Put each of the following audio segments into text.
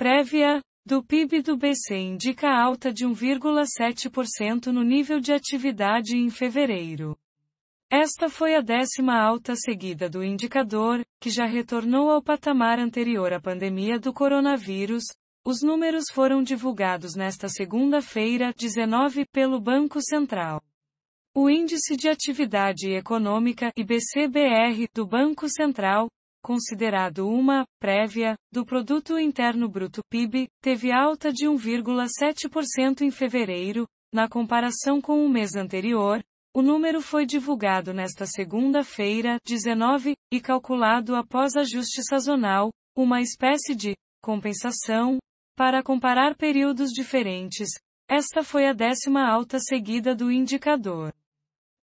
prévia do PIB do BC indica alta de 1,7% no nível de atividade em fevereiro. Esta foi a décima alta seguida do indicador, que já retornou ao patamar anterior à pandemia do coronavírus. Os números foram divulgados nesta segunda-feira, 19, pelo Banco Central. O Índice de Atividade Econômica IBCBR do Banco Central considerado uma prévia do produto interno bruto PIB, teve alta de 1,7% em fevereiro, na comparação com o mês anterior. O número foi divulgado nesta segunda-feira, 19, e calculado após ajuste sazonal, uma espécie de compensação para comparar períodos diferentes. Esta foi a décima alta seguida do indicador.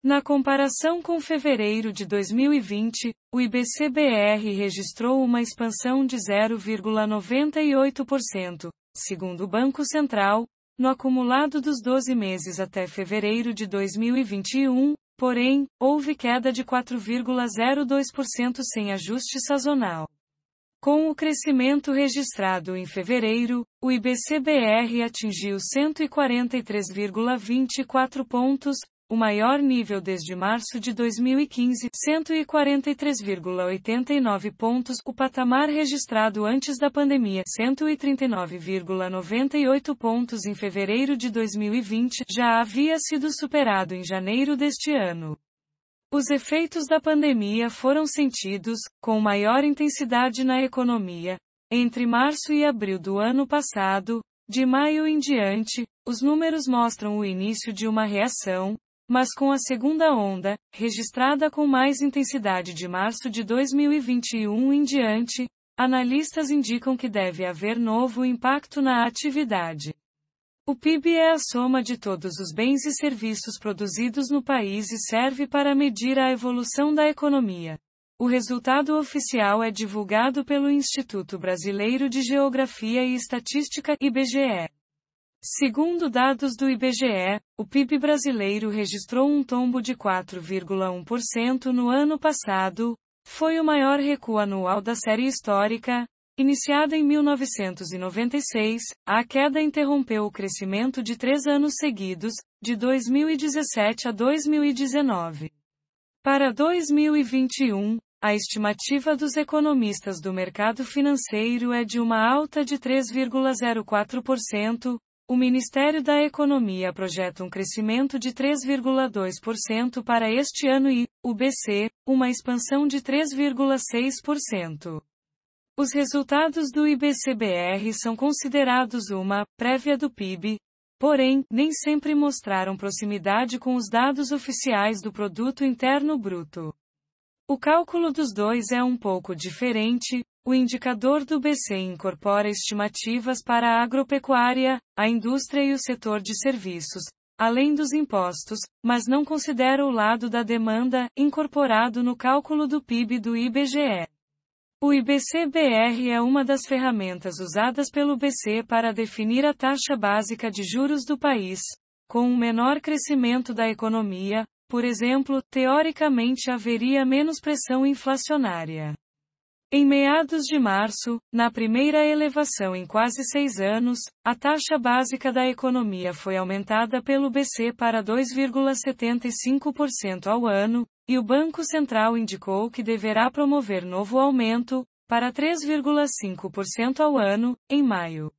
Na comparação com fevereiro de 2020, o IBCBR registrou uma expansão de 0,98%, segundo o Banco Central, no acumulado dos 12 meses até fevereiro de 2021, porém, houve queda de 4,02% sem ajuste sazonal. Com o crescimento registrado em fevereiro, o IBCBR atingiu 143,24 pontos, o maior nível desde março de 2015, 143,89 pontos, o patamar registrado antes da pandemia, 139,98 pontos em fevereiro de 2020, já havia sido superado em janeiro deste ano. Os efeitos da pandemia foram sentidos, com maior intensidade na economia, entre março e abril do ano passado, de maio em diante, os números mostram o início de uma reação, mas com a segunda onda, registrada com mais intensidade de março de 2021 em diante, analistas indicam que deve haver novo impacto na atividade. O PIB é a soma de todos os bens e serviços produzidos no país e serve para medir a evolução da economia. O resultado oficial é divulgado pelo Instituto Brasileiro de Geografia e Estatística, IBGE. Segundo dados do IBGE, o PIB brasileiro registrou um tombo de 4,1% no ano passado, foi o maior recuo anual da série histórica, iniciada em 1996, a queda interrompeu o crescimento de três anos seguidos, de 2017 a 2019. Para 2021, a estimativa dos economistas do mercado financeiro é de uma alta de 3,04%, o Ministério da Economia projeta um crescimento de 3,2% para este ano e, o BC, uma expansão de 3,6%. Os resultados do IBCBR são considerados uma prévia do PIB, porém, nem sempre mostraram proximidade com os dados oficiais do Produto Interno Bruto. O cálculo dos dois é um pouco diferente, o indicador do BC incorpora estimativas para a agropecuária, a indústria e o setor de serviços, além dos impostos, mas não considera o lado da demanda, incorporado no cálculo do PIB do IBGE. O IBC-BR é uma das ferramentas usadas pelo BC para definir a taxa básica de juros do país. Com um menor crescimento da economia, por exemplo, teoricamente haveria menos pressão inflacionária. Em meados de março, na primeira elevação em quase seis anos, a taxa básica da economia foi aumentada pelo BC para 2,75% ao ano, e o Banco Central indicou que deverá promover novo aumento, para 3,5% ao ano, em maio.